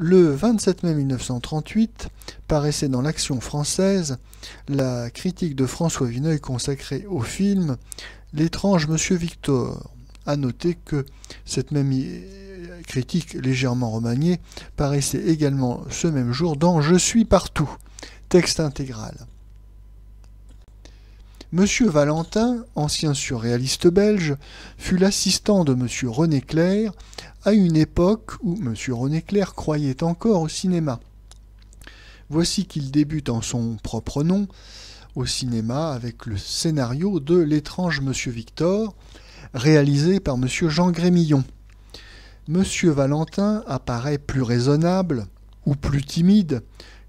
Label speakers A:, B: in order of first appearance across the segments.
A: Le 27 mai 1938 paraissait dans l'Action française la critique de François Vineuil consacrée au film L'étrange Monsieur Victor. A noter que cette même euh, critique légèrement remaniée paraissait également ce même jour dans Je suis partout, texte intégral. Monsieur Valentin, ancien surréaliste belge, fut l'assistant de Monsieur René Clair à une époque où Monsieur René Clair croyait encore au cinéma. Voici qu'il débute en son propre nom au cinéma avec le scénario de L'étrange Monsieur Victor, réalisé par Monsieur Jean Grémillon. Monsieur Valentin apparaît plus raisonnable ou plus timide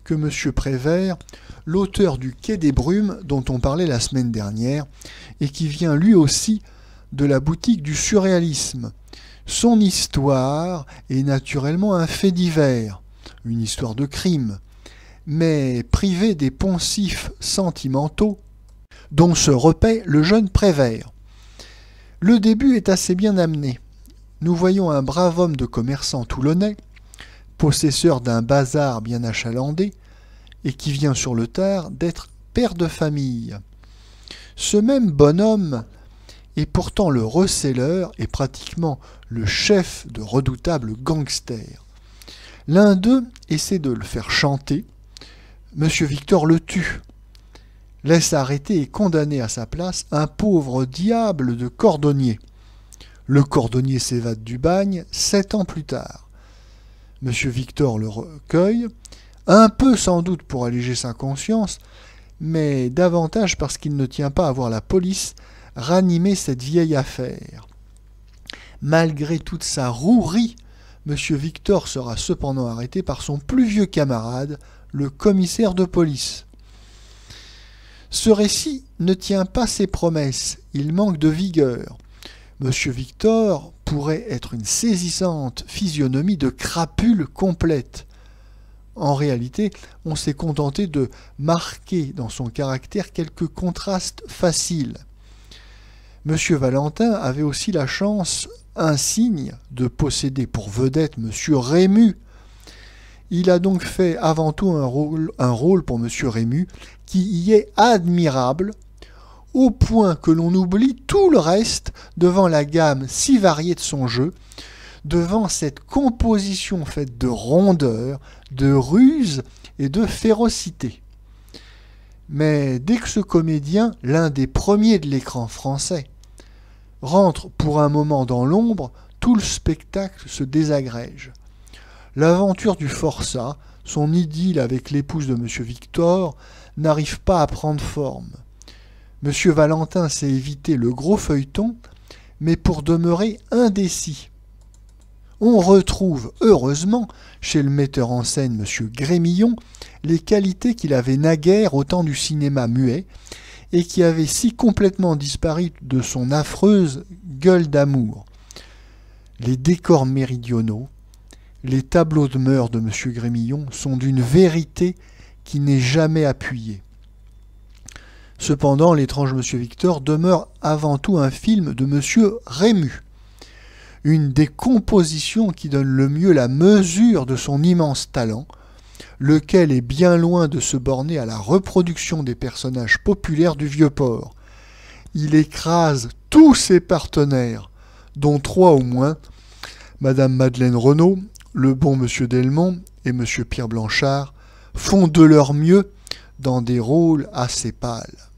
A: que M. Prévert, l'auteur du Quai des Brumes dont on parlait la semaine dernière, et qui vient lui aussi de la boutique du surréalisme. Son histoire est naturellement un fait divers, une histoire de crime, mais privée des poncifs sentimentaux dont se repaît le jeune Prévert. Le début est assez bien amené. Nous voyons un brave homme de commerçant toulonnais possesseur d'un bazar bien achalandé, et qui vient sur le tard d'être père de famille. Ce même bonhomme est pourtant le receleur et pratiquement le chef de redoutables gangsters. L'un d'eux essaie de le faire chanter. Monsieur Victor le tue, laisse arrêter et condamner à sa place un pauvre diable de cordonnier. Le cordonnier s'évade du bagne sept ans plus tard. M. Victor le recueille, un peu sans doute pour alléger sa conscience, mais davantage parce qu'il ne tient pas à voir la police ranimer cette vieille affaire. Malgré toute sa rouerie, M. Victor sera cependant arrêté par son plus vieux camarade, le commissaire de police. Ce récit ne tient pas ses promesses, il manque de vigueur. M. Victor pourrait être une saisissante physionomie de crapule complète. En réalité, on s'est contenté de marquer dans son caractère quelques contrastes faciles. M. Valentin avait aussi la chance un signe, de posséder pour vedette M. Rému. Il a donc fait avant tout un rôle, un rôle pour M. Rému qui y est admirable au point que l'on oublie tout le reste devant la gamme si variée de son jeu, devant cette composition faite de rondeur, de ruse et de férocité. Mais dès que ce comédien, l'un des premiers de l'écran français, rentre pour un moment dans l'ombre, tout le spectacle se désagrège. L'aventure du forçat, son idylle avec l'épouse de M. Victor, n'arrive pas à prendre forme. Monsieur Valentin s'est évité le gros feuilleton, mais pour demeurer indécis. On retrouve, heureusement, chez le metteur en scène Monsieur Grémillon, les qualités qu'il avait naguère au temps du cinéma muet, et qui avaient si complètement disparu de son affreuse gueule d'amour. Les décors méridionaux, les tableaux de mœurs de M. Grémillon sont d'une vérité qui n'est jamais appuyée. Cependant, L'étrange Monsieur Victor demeure avant tout un film de Monsieur Rému. Une des compositions qui donne le mieux la mesure de son immense talent, lequel est bien loin de se borner à la reproduction des personnages populaires du vieux port. Il écrase tous ses partenaires, dont trois au moins, Madame Madeleine Renaud, le bon Monsieur Delmont et Monsieur Pierre Blanchard, font de leur mieux dans des rôles assez pâles.